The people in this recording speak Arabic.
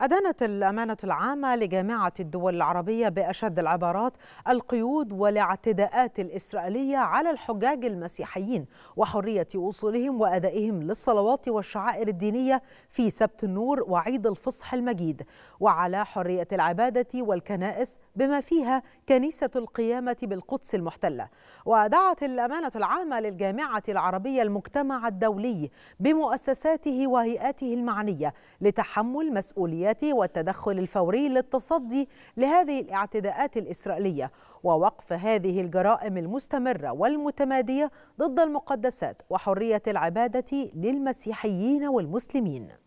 أدانت الأمانة العامة لجامعة الدول العربية بأشد العبارات القيود والاعتداءات الإسرائيلية على الحجاج المسيحيين وحرية وصولهم وأدائهم للصلوات والشعائر الدينية في سبت النور وعيد الفصح المجيد وعلى حرية العبادة والكنائس بما فيها كنيسة القيامة بالقدس المحتلة ودعت الأمانة العامة للجامعة العربية المجتمع الدولي بمؤسساته وهيئاته المعنية لتحمل مسؤولية العمليات والتدخل الفوري للتصدي لهذه الاعتداءات الإسرائيلية ووقف هذه الجرائم المستمرة والمتمادية ضد المقدسات وحرية العبادة للمسيحيين والمسلمين